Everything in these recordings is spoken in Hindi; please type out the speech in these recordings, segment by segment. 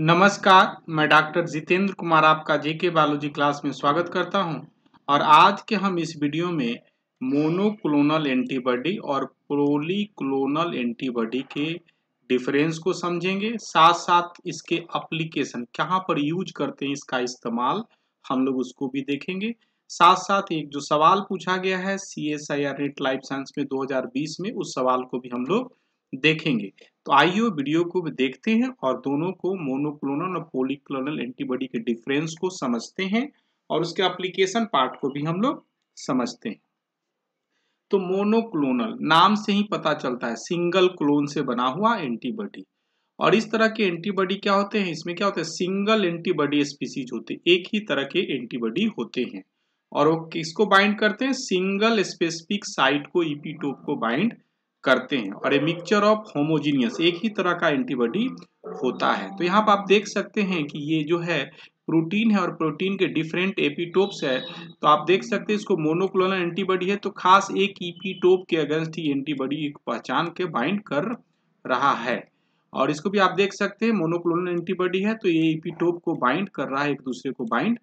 नमस्कार मैं डॉक्टर जितेंद्र कुमार आपका जेके बायोलॉजी क्लास में स्वागत करता हूं और आज के हम इस वीडियो में मोनोक्लोनल एंटीबॉडी और प्रोलिक्लोनल एंटीबॉडी के डिफरेंस को समझेंगे साथ साथ इसके अप्लीकेशन कहाँ पर यूज करते हैं इसका इस्तेमाल हम लोग उसको भी देखेंगे साथ साथ एक जो सवाल पूछा गया है C S I R NET life science में 2020 में उस सवाल को भी हम लोग देखेंगे तो आइए वीडियो को देखते हैं और दोनों को मोनोक्लोनल और पोलिक्लोनल एंटीबॉडी के डिफरेंस को समझते हैं और उसके एप्लीकेशन पार्ट को भी हम लोग समझते हैं तो मोनोक्लोनल नाम से ही पता चलता है सिंगल क्लोन से बना हुआ एंटीबॉडी और इस तरह के एंटीबॉडी क्या होते हैं इसमें क्या होता है सिंगल एंटीबॉडी स्पीसीज होते हैं एक ही तरह के एंटीबॉडी होते हैं और वो किसको बाइंड करते हैं सिंगल स्पेसिफिक साइट को ईपीटोप को बाइंड करते हैं और ए मिक्सचर ऑफ होमोजीनियस एक ही तरह का एंटीबॉडी होता है तो यहाँ पर आप देख सकते हैं कि ये जो है प्रोटीन है और प्रोटीन के डिफरेंट एपीटोप्स है तो आप देख सकते हैं इसको मोनोक्लोनल एंटीबॉडी है तो खास एक ईपीटोप के अगेंस्ट ही एंटीबॉडी पहचान के बाइंड कर रहा है और इसको भी आप देख सकते हैं मोनोक्लोनल एंटीबॉडी है तो ये ईपीटोप को बाइंड कर रहा है एक दूसरे को बाइंड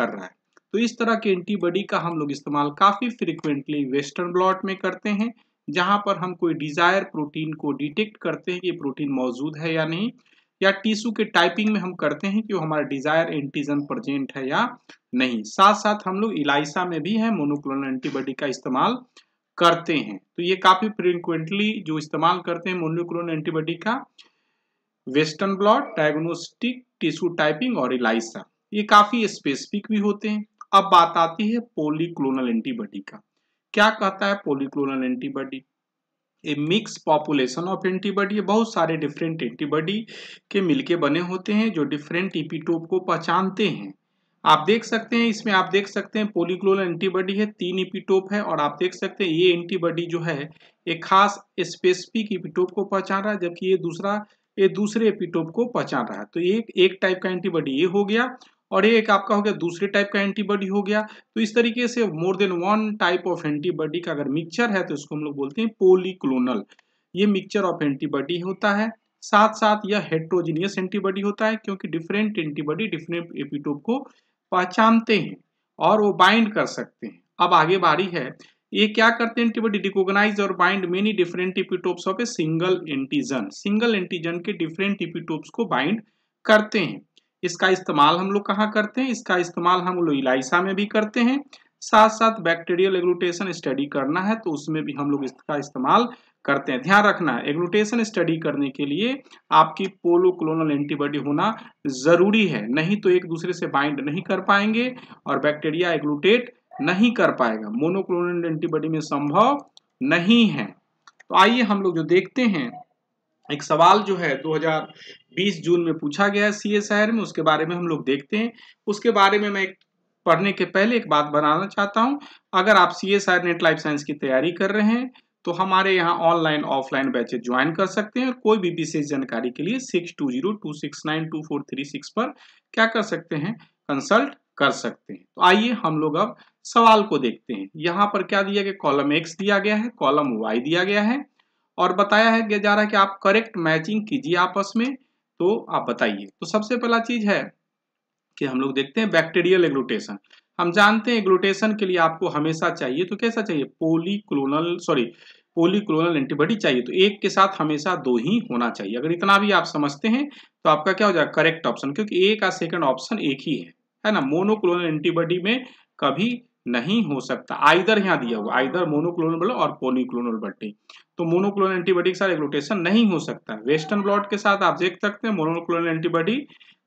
कर रहा है तो इस तरह के एंटीबॉडी का हम लोग इस्तेमाल काफ़ी फ्रिक्वेंटली वेस्टर्न ब्लॉट में करते हैं जहां पर हम कोई डिजायर प्रोटीन को डिटेक्ट करते हैं कि प्रोटीन मौजूद है या नहीं या टिश्यू के टाइपिंग में हम करते हैं कि वो हमारा डिजायर एंटीजन प्रजेंट है या नहीं साथ साथ हम लोग इलाइसा में भी है मोनोक्लोनल एंटीबॉडी का इस्तेमाल करते हैं तो ये काफी फ्रिक्वेंटली जो इस्तेमाल करते हैं मोनोक्लोनल एंटीबॉडी का western blot diagnostic tissue typing और इलाइसा ये काफी स्पेसिफिक भी होते हैं अब बात आती है पोलिक्लोनल एंटीबॉडी का क्या कहता है polyclonal antibody a mix population of antibody बहुत सारे डिफरेंट एंटीबॉडी के मिलके बने होते हैं जो डिफरेंट इपीटोप को पहचानते हैं आप देख सकते हैं इसमें आप देख सकते हैं पोलिक्लोनल एंटीबॉडी है तीन इपीटोप है और आप देख सकते हैं ये एंटीबॉडी जो है एक खास स्पेसिफिक इपीटोप को पहचान रहा है जबकि ये दूसरा ये दूसरे एपिटोप को पहचान रहा है तो ये एक टाइप का एंटीबॉडी ये हो गया और ये एक आपका हो गया दूसरे टाइप का एंटीबॉडी हो गया तो इस तरीके से more than one type of antibody का अगर मिक्सचर है तो इसको हम लोग बोलते हैं पोलिक्लोनल ये मिक्सचर ऑफ एंटीबॉडी होता है साथ साथ यह हेट्रोजीनियस एंटीबॉडी होता है क्योंकि डिफरेंट एंटीबॉडी डिफरेंट एपिटोप को पहचानते हैं और वो बाइंड कर सकते हैं अब आगे बारी है ये क्या करते हैं एंटीबॉडी रिकोगनाइज और bind many different epitopes of a single antigen single antigen के डिफरेंट एपिटोप्स को बाइंड करते हैं इसका इस्तेमाल हम लोग कहाँ करते हैं इसका इस्तेमाल हम लोग इलाइसा में भी करते हैं साथ साथ बैक्टीरियल एग्लूटेशन स्टडी करना है तो उसमें भी हम लोग इसका इस्तेमाल करते हैं ध्यान रखना एग्लूटेशन स्टडी करने के लिए आपकी पोलोक्लोनल एंटीबॉडी होना ज़रूरी है नहीं तो एक दूसरे से बाइंड नहीं कर पाएंगे और बैक्टीरिया एग्लूटेट नहीं कर पाएगा मोनोक्लोनल एंटीबॉडी में संभव नहीं है तो आइए हम लोग जो देखते हैं एक सवाल जो है 2020 जून में पूछा गया है एस शहर में उसके बारे में हम लोग देखते हैं उसके बारे में मैं पढ़ने के पहले एक बात बनाना चाहता हूं अगर आप C S NET life science की तैयारी कर रहे हैं तो हमारे यहाँ ऑनलाइन ऑफलाइन बैचेज ज्वाइन कर सकते हैं और कोई भी विशेष जानकारी के लिए six two zero two six nine two four three six पर क्या कर सकते हैं कंसल्ट कर सकते हैं तो आइए हम लोग अब सवाल को देखते हैं यहाँ पर क्या दिया गया कॉलम एक्स दिया गया है कॉलम वाई दिया गया है और बताया है जा रहा है कि आप करेक्ट मैचिंग कीजिए आपस में तो आप बताइए तो सबसे पहला चीज है कि हम लोग देखते हैं बैक्टीरियल एग्लूटेशन हम जानते हैं एग्लूटेशन के लिए आपको हमेशा चाहिए तो कैसा चाहिए पोलिक्लोनल सॉरी पोलिक्लोनल एंटीबॉडी चाहिए तो एक के साथ हमेशा दो ही होना चाहिए अगर इतना भी आप समझते हैं तो आपका क्या हो जाएगा करेक्ट ऑप्शन क्योंकि ए का सेकंड ऑप्शन एक ही है है ना मोनोक्लोनल एंटीबॉडी में कभी नहीं हो सकता आइदर यहाँ दिया हुआ आइदर मोनोक्लोनल ब्लड और पोनिक्लोनल बल्टी तो मोनोक्लोन एंटीबॉडी के साथ एग्लोटेशन नहीं हो सकता वेस्टर्न ब्लॉड के साथ आप देख सकते हैं मोनोक्लोनल एंटीबॉडी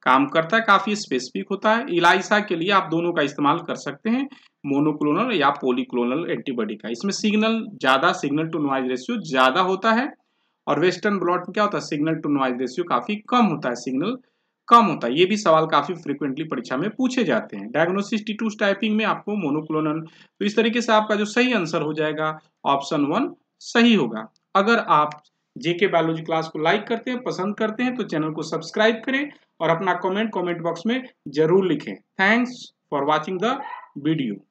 काम करता है काफी स्पेसिफिक होता है इलाइसा के लिए आप दोनों का इस्तेमाल कर सकते हैं मोनोक्लोनल या पोलिक्लोनल एंटीबॉडी का इसमें सिग्नल ज्यादा सिग्नल टू नॉइज रेशियो ज्यादा होता है और वेस्टर्न ब्लॉट में क्या होता है सिग्नल टू नॉइज रेशियो काफी कम होता है सिग्नल कम होता है ये भी सवाल काफी फ्रीक्वेंटली परीक्षा में पूछे जाते हैं डायग्नोसिस टी टू टाइपिंग में आपको मोनोक्लोनल तो इस तरीके से आपका जो सही आंसर हो जाएगा ऑप्शन वन सही होगा अगर आप जेके बायोलॉजी क्लास को लाइक करते हैं पसंद करते हैं तो चैनल को सब्सक्राइब करें और अपना कमेंट कमेंट बॉक्स में जरूर लिखें thanks for watching the video